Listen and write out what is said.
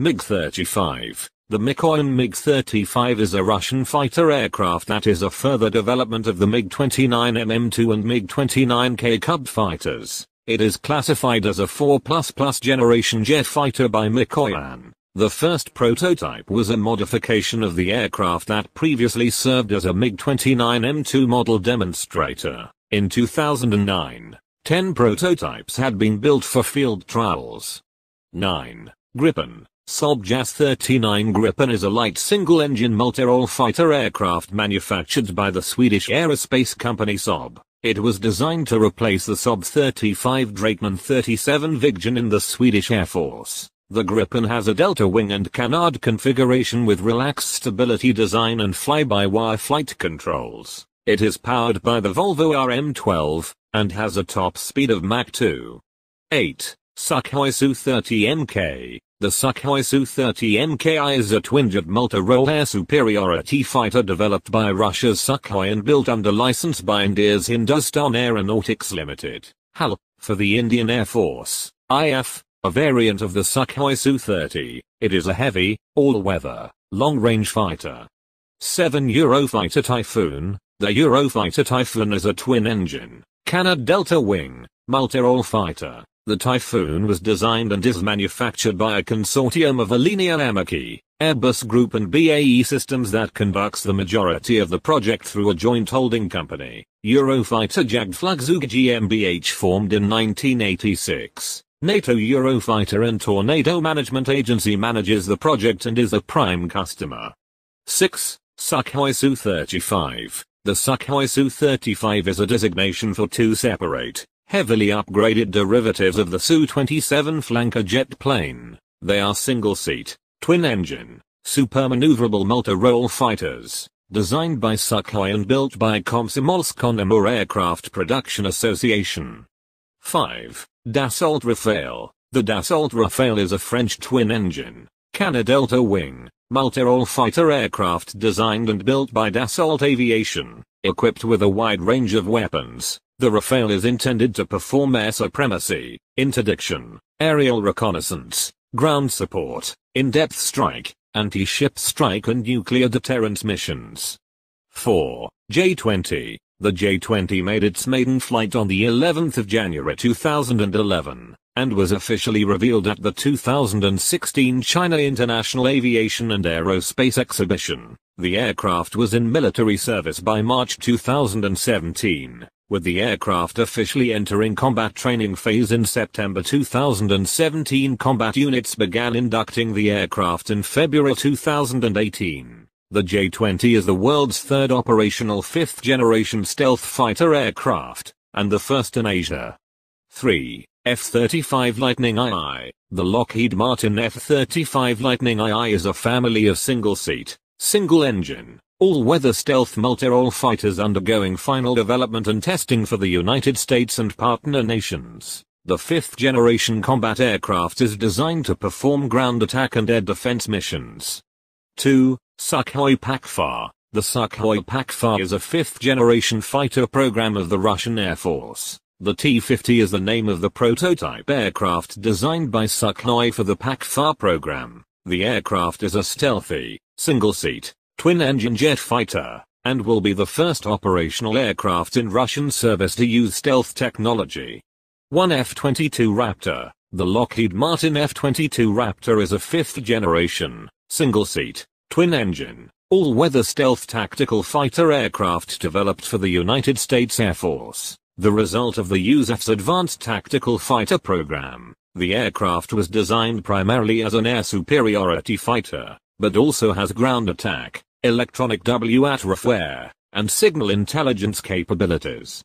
MiG-35. The Mikoyan MiG-35 is a Russian fighter aircraft that is a further development of the MiG-29 MM2 and MiG-29K Cub fighters. It is classified as a 4++ generation jet fighter by Mikoyan. The first prototype was a modification of the aircraft that previously served as a MiG-29 M2 model demonstrator. In 2009, 10 prototypes had been built for field trials. 9. Gripen Saab Jas 39 Gripen is a light single-engine multi-role fighter aircraft manufactured by the Swedish aerospace company Saab. It was designed to replace the Saab 35 Drakeman 37 Viggen in the Swedish Air Force. The Gripen has a delta wing and canard configuration with relaxed stability design and fly-by-wire flight controls. It is powered by the Volvo RM12 and has a top speed of Mach 2. 8. Sukhoi Su-30MK the Sukhoi Su-30MKI is a twin-jet multi-role air superiority fighter developed by Russia's Sukhoi and built under license by India's Hindustan Aeronautics Limited, HAL, for the Indian Air Force, IF, a variant of the Sukhoi Su-30. It is a heavy, all-weather, long-range fighter. 7 Eurofighter Typhoon The Eurofighter Typhoon is a twin-engine, Canad Delta Wing, multi-role fighter the Typhoon was designed and is manufactured by a consortium of Alenia Amaki, Airbus Group and BAE Systems that conducts the majority of the project through a joint holding company, Eurofighter Jagdflugzeug GmbH formed in 1986. NATO Eurofighter and Tornado Management Agency manages the project and is a prime customer. 6. Sukhoi Su-35 The Sukhoi Su-35 is a designation for two separate, heavily upgraded derivatives of the Su-27 flanker jet plane. They are single-seat, twin-engine, supermaneuverable multi-role fighters, designed by Sukhoi and built by Komsomolsk-Onomur Aircraft Production Association. 5. Dassault Rafale The Dassault Rafale is a French twin-engine, delta wing, multi-role fighter aircraft designed and built by Dassault Aviation, equipped with a wide range of weapons, the Rafale is intended to perform air supremacy, interdiction, aerial reconnaissance, ground support, in-depth strike, anti-ship strike and nuclear deterrence missions. 4. J-20. The J-20 made its maiden flight on the 11th of January 2011, and was officially revealed at the 2016 China International Aviation and Aerospace Exhibition. The aircraft was in military service by March 2017 with the aircraft officially entering combat training phase in September 2017 combat units began inducting the aircraft in February 2018. The J-20 is the world's third operational fifth-generation stealth fighter aircraft, and the first in Asia. 3. F-35 Lightning II The Lockheed Martin F-35 Lightning II is a family of single-seat, single-engine, all-weather stealth multi-role fighters undergoing final development and testing for the United States and partner nations. The fifth-generation combat aircraft is designed to perform ground attack and air defense missions. 2. Sukhoi Pakhfar The Sukhoi Pakhfar is a fifth-generation fighter program of the Russian Air Force. The T-50 is the name of the prototype aircraft designed by Sukhoi for the Pakhfar program. The aircraft is a stealthy, single-seat, twin-engine jet fighter, and will be the first operational aircraft in Russian service to use stealth technology. One F-22 Raptor, the Lockheed Martin F-22 Raptor is a fifth-generation, single-seat, twin-engine, all-weather stealth tactical fighter aircraft developed for the United States Air Force, the result of the USAF's Advanced Tactical Fighter Program. The aircraft was designed primarily as an air superiority fighter, but also has ground attack, electronic refware, and signal intelligence capabilities.